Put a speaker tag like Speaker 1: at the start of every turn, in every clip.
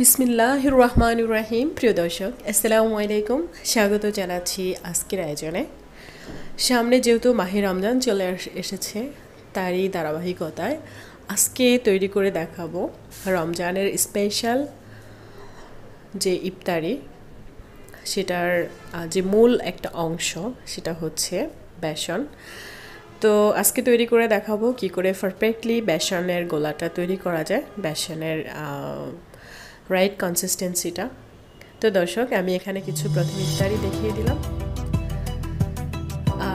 Speaker 1: বিসমিল্লাহ রহমান রাহিম প্রিয় দর্শক আসসালামু আলাইকুম স্বাগত জানাচ্ছি আজকের আয়োজনে সামনে যেহেতু মাহে রমজান চলে এসেছে তারই ধারাবাহিকতায় আজকে তৈরি করে দেখাবো রমজানের স্পেশাল যে ইফতারি সেটার যে মূল একটা অংশ সেটা হচ্ছে বেসন তো আজকে তৈরি করে দেখাবো কি করে পারফেক্টলি বেসনের গোলাটা তৈরি করা যায় বেসনের রাইট কনসিস্টেন্সিটা তো দর্শক আমি এখানে কিছু প্রথম ইফতারি দেখিয়ে দিলাম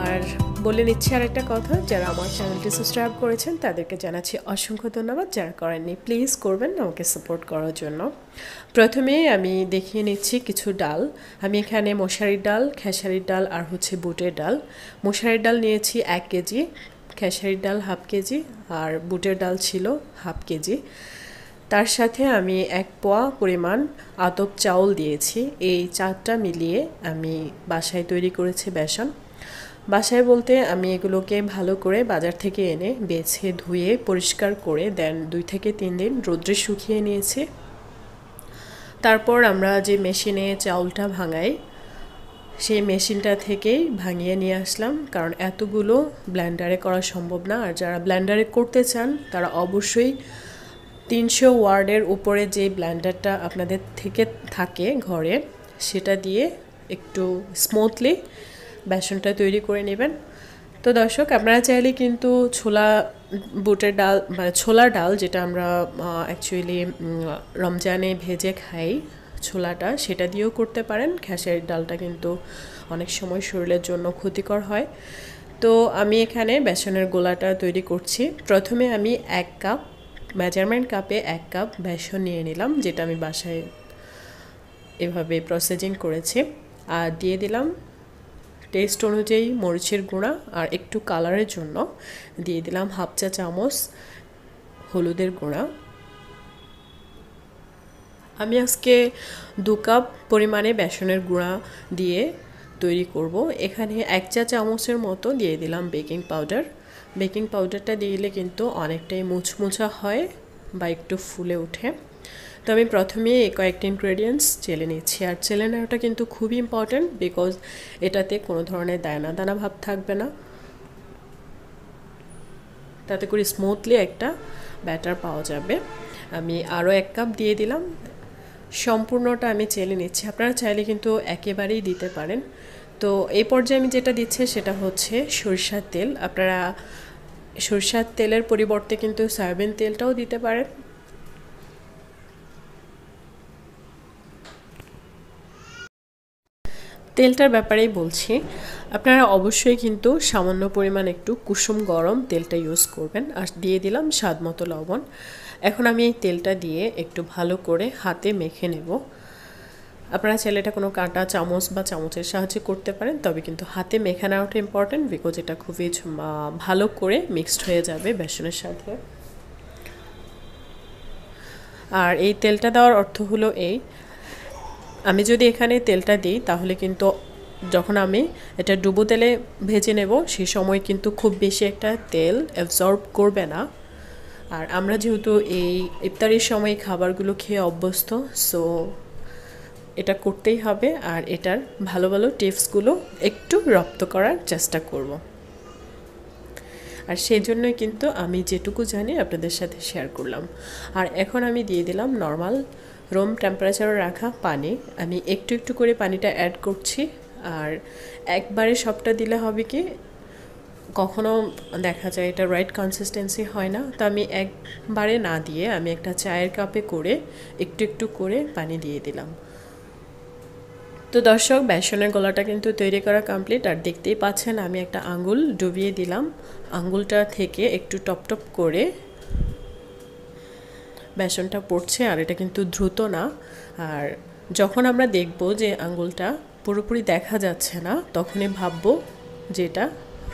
Speaker 1: আর বলে নিচ্ছি আর একটা কথা যারা আমার চ্যানেলটি সাবস্ক্রাইব করেছেন তাদেরকে জানাচ্ছি অসংখ্য ধন্যবাদ যারা করেননি প্লিজ করবেন আমাকে সাপোর্ট করার জন্য প্রথমে আমি দেখিয়ে নিচ্ছি কিছু ডাল আমি এখানে মশারির ডাল খেসারির ডাল আর হচ্ছে বুটের ডাল মশারির ডাল নিয়েছি এক কেজি খেসারির ডাল হাফ কেজি আর বুটের ডাল ছিল হাফ কেজি তার সাথে আমি এক পোয়া পরিমাণ আতপ চাউল দিয়েছি এই চারটা মিলিয়ে আমি বাসায় তৈরি করেছি বেসন বাসায় বলতে আমি এগুলোকে ভালো করে বাজার থেকে এনে বেছে ধুয়ে পরিষ্কার করে দেন দুই থেকে তিন দিন রোদ্রে শুকিয়ে নিয়েছি তারপর আমরা যে মেশিনে চাউলটা ভাঙাই সেই মেশিনটা থেকেই ভাঙিয়ে নিয়ে আসলাম কারণ এতগুলো ব্ল্যান্ডারে করা সম্ভব না আর যারা ব্ল্যান্ডারে করতে চান তারা অবশ্যই তিনশো ওয়ার্ডের উপরে যে ব্ল্যান্ডারটা আপনাদের থেকে থাকে ঘরে সেটা দিয়ে একটু স্মুথলি বেসনটা তৈরি করে নেবেন তো দর্শক আপনারা চাইলে কিন্তু ছোলা বুটের ডাল মানে ছোলার ডাল যেটা আমরা অ্যাকচুয়ালি রমজানে ভেজে খাই ছোলাটা সেটা দিয়েও করতে পারেন ঘ্যাসের ডালটা কিন্তু অনেক সময় শরীরের জন্য ক্ষতিকর হয় তো আমি এখানে বেসনের গোলাটা তৈরি করছি প্রথমে আমি এক কাপ মেজারমেন্ট কাপে এক কাপ বেসন নিয়ে নিলাম যেটা আমি বাসায় এভাবে প্রসেসিং করেছি আর দিয়ে দিলাম টেস্ট অনুযায়ী মরিচের গুঁড়া আর একটু কালারের জন্য দিয়ে দিলাম হাফ চা চামচ হলুদের গুঁড়া আমি আজকে দু কাপ পরিমাণে বেসনের গুঁড়া দিয়ে তৈরি করব এখানে এক চা চামচের মতো দিয়ে দিলাম বেকিং পাউডার বেকিং পাউডারটা দিলে কিন্তু অনেকটাই মুচমুচা হয় বা একটু ফুলে ওঠে তো আমি প্রথমে কয়েকটা ইনগ্রেডিয়েন্টস চেলে নিচ্ছি আর চেলে নেওয়াটা কিন্তু খুবই ইম্পর্ট্যান্ট বিকজ এটাতে কোনো ধরনের দানা দানা ভাব থাকবে না তাতে করে স্মুথলি একটা ব্যাটার পাওয়া যাবে আমি আরও এক কাপ দিয়ে দিলাম সম্পূর্ণটা আমি চেলে নিচ্ছি আপনারা চাইলে কিন্তু একেবারেই দিতে পারেন তো এই পর্যায়ে আমি যেটা দিচ্ছি সেটা হচ্ছে সরিষার তেল আপনারা সরিষার তেলের পরিবর্তে কিন্তু সয়াবিন তেলটাও দিতে পারেন তেলটার ব্যাপারেই বলছি আপনারা অবশ্যই কিন্তু সামান্য পরিমাণ একটু কুসুম গরম তেলটা ইউজ করবেন আর দিয়ে দিলাম স্বাদ মতো লবণ এখন আমি এই তেলটা দিয়ে একটু ভালো করে হাতে মেখে নেব আপনারা চাইলে এটা কোনো কাঁটা চামচ বা চামচের সাহায্যে করতে পারেন তবে কিন্তু হাতে মেখে নেওয়াটা ইম্পর্ট্যান্ট বিকজ এটা খুবই ভালো করে মিক্সড হয়ে যাবে বেসনের সাথে আর এই তেলটা দেওয়ার অর্থ হলো এই আমি যদি এখানে তেলটা দিই তাহলে কিন্তু যখন আমি এটা ডুবো তেলে ভেজে নেব সেই সময় কিন্তু খুব বেশি একটা তেল অ্যাবজর্ব করবে না আর আমরা যেহেতু এই ইফতারির সময় খাবারগুলো খেয়ে অভ্যস্ত সো এটা করতেই হবে আর এটার ভালো ভালো টিপসগুলো একটু রপ্ত করার চেষ্টা করব আর সেই জন্যই কিন্তু আমি যেটুকু জানি আপনাদের সাথে শেয়ার করলাম আর এখন আমি দিয়ে দিলাম নর্মাল রুম টেম্পারেচারে রাখা পানি আমি একটু একটু করে পানিটা অ্যাড করছি আর একবারে সবটা দিলে হবে কি কখনো দেখা যায় এটা রাইট কনসিস্টেন্সি হয় না তো আমি একবারে না দিয়ে আমি একটা চায়ের কাপে করে একটু একটু করে পানি দিয়ে দিলাম তো দর্শক বেসনের গলাটা কিন্তু তৈরি করা কমপ্লিট আর দেখতেই পাচ্ছেন আমি একটা আঙ্গুল ডুবিয়ে দিলাম আঙ্গুলটা থেকে একটু টপটপ করে বেসনটা পড়ছে আর এটা কিন্তু দ্রুত না আর যখন আমরা দেখব যে আঙ্গুলটা পুরোপুরি দেখা যাচ্ছে না তখনই ভাববো যে এটা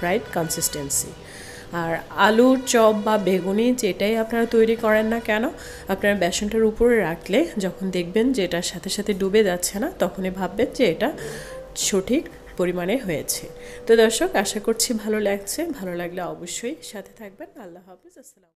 Speaker 1: রাইট কনসিস্টেন্সি আর আলুর চপ বা বেগুনি যেটাই আপনারা তৈরি করেন না কেন আপনারা বেসনটার উপরে রাখলে যখন দেখবেন যে এটার সাথে সাথে ডুবে যাচ্ছে না তখনই ভাববেন যে এটা সঠিক পরিমাণে হয়েছে তো দর্শক আশা করছি ভালো লাগছে ভালো লাগলে অবশ্যই সাথে থাকবেন আল্লাহ হাফিজ আসসালাম